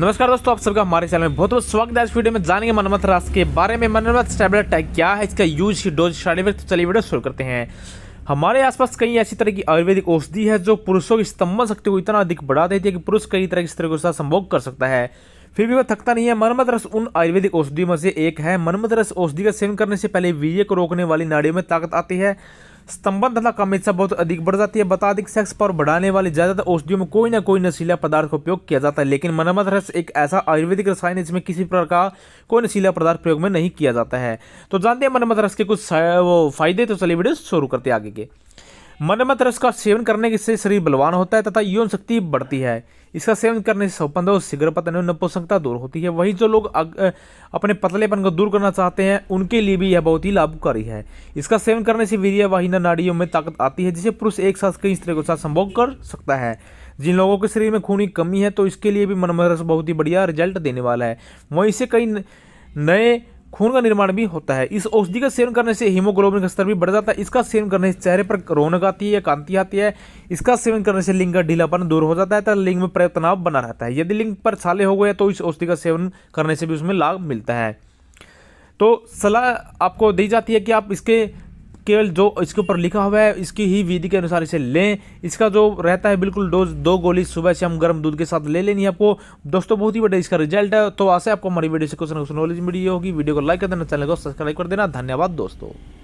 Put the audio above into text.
नमस्कार दोस्तों आप सबका हमारे चैनल में बहुत बहुत स्वागत है इस वीडियो में जानेंगे मनमथ रास के बारे में मनमथ टैबलेट टैग क्या है इसका यूज डोज शारीरिक तो चलिए वीडियो शुरू करते हैं हमारे आसपास कई ऐसी तरह की आयुर्वेदिक औषधि है जो पुरुषों की स्तंभ शक्ति को इतना अधिक बढ़ा देती है कि पुरुष कई तरह की स्त्री के साथ संभोग कर सकता है फिर भी वह थकता नहीं है मरमत रस उन आयुर्वेदिक औषधियों में से एक है मरमत रस औषधि का सेवन करने से पहले वीर्य को रोकने वाली नाड़ियों में ताकत आती है स्तंभन तथा कामेच्छा बहुत अधिक बढ़ जाती है बता दें सेक्स पावर बढ़ाने वाली ज़्यादातर औषधियों में कोई ना कोई नशीला पदार्थ का उपयोग किया जाता है लेकिन मनमत रस एक ऐसा आयुर्वेदिक रसायन है जिसमें किसी प्रकार का कोई नशीला पदार्थ प्रयोग में नहीं किया जाता है तो जानते हैं मनमत रस के कुछ वो फायदे तो चलिए वीडियो शुरू करते आगे के मरम्मत रस का सेवन करने से शरीर बलवान होता है तथा यौन शक्ति बढ़ती है इसका सेवन करने से सौपंद और शीघ्र पतन नपुंसकता दूर होती है वहीं जो लोग अग, अपने पतलेपन को दूर करना चाहते हैं उनके लिए भी यह बहुत ही लाभकारी है इसका सेवन करने से वीर्यवाहिना नाड़ियों में ताकत आती है जिसे पुरुष एक साथ कई स्त्री के साथ संभोग कर सकता है जिन लोगों के शरीर में खून की कमी है तो इसके लिए भी मनमरस बहुत ही बढ़िया रिजल्ट देने वाला है वहीं से कई नए खून का निर्माण भी होता है इस औषधि का सेवन करने से हीमोग्लोबिन का स्तर भी बढ़ जाता है इसका सेवन करने से चेहरे पर रौनक आती है कांति आती है इसका सेवन करने से लिंग का ढीलापन दूर हो जाता है तथा लिंग में पर्याप्त तनाव बना रहता है यदि लिंग पर छाले हो गए तो इस औषधि का सेवन करने से भी उसमें लाभ मिलता है तो सलाह आपको दी जाती है कि आप इसके केवल जो इसके ऊपर लिखा हुआ है इसकी ही विधि के अनुसार इसे लें इसका जो रहता है बिल्कुल डोज दो गोली सुबह से हम गर्म दूध के साथ ले लेनी है आपको दोस्तों बहुत ही बड़ा इसका रिजल्ट है तो आशा आपको हमारी वीडियो से क्वेश्चन नॉलेज मिली होगी वीडियो को लाइक कर देना चैनल को सब्सक्राइब कर देना धन्यवाद दोस्तों